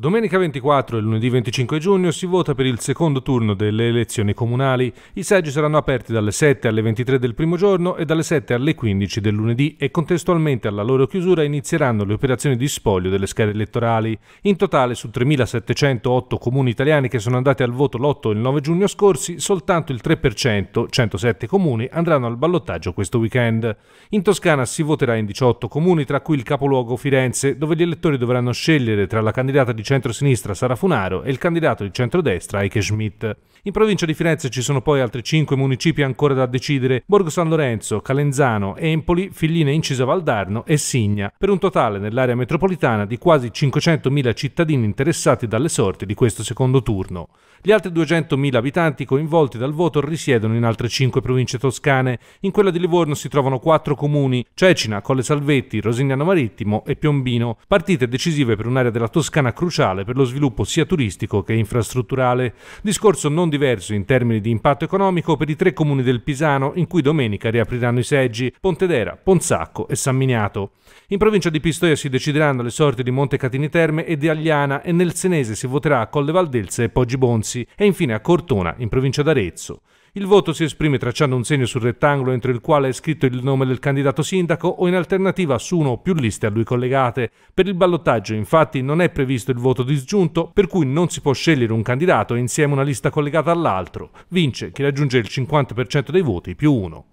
Domenica 24 e lunedì 25 giugno si vota per il secondo turno delle elezioni comunali. I seggi saranno aperti dalle 7 alle 23 del primo giorno e dalle 7 alle 15 del lunedì e contestualmente alla loro chiusura inizieranno le operazioni di spoglio delle schede elettorali. In totale su 3.708 comuni italiani che sono andati al voto l'8 e il 9 giugno scorsi, soltanto il 3%, 107 comuni, andranno al ballottaggio questo weekend. In Toscana si voterà in 18 comuni, tra cui il capoluogo Firenze, dove gli elettori dovranno scegliere tra la candidata di centro-sinistra Sara Funaro e il candidato di centrodestra Eike Schmidt. In provincia di Firenze ci sono poi altri cinque municipi ancora da decidere: Borgo San Lorenzo, Calenzano, Empoli, Figline Incisa Valdarno e Signa, per un totale nell'area metropolitana di quasi 500.000 cittadini interessati dalle sorti di questo secondo turno. Gli altri 200.000 abitanti coinvolti dal voto risiedono in altre cinque province toscane. In quella di Livorno si trovano quattro comuni: Cecina, Colle Salvetti, Rosignano Marittimo e Piombino, partite decisive per un'area della Toscana cruciale cruciale per lo sviluppo sia turistico che infrastrutturale. Discorso non diverso in termini di impatto economico per i tre comuni del Pisano in cui domenica riapriranno i seggi, Pontedera, Ponzacco e San Miniato. In provincia di Pistoia si decideranno le sorti di Monte Catini Terme e di Agliana e nel Senese si voterà a Colle Valdelze e Poggi Bonzi e infine a Cortona in provincia d'Arezzo. Il voto si esprime tracciando un segno sul rettangolo entro il quale è scritto il nome del candidato sindaco o in alternativa su uno o più liste a lui collegate. Per il ballottaggio infatti non è previsto il voto disgiunto per cui non si può scegliere un candidato insieme a una lista collegata all'altro. Vince chi raggiunge il 50% dei voti più uno.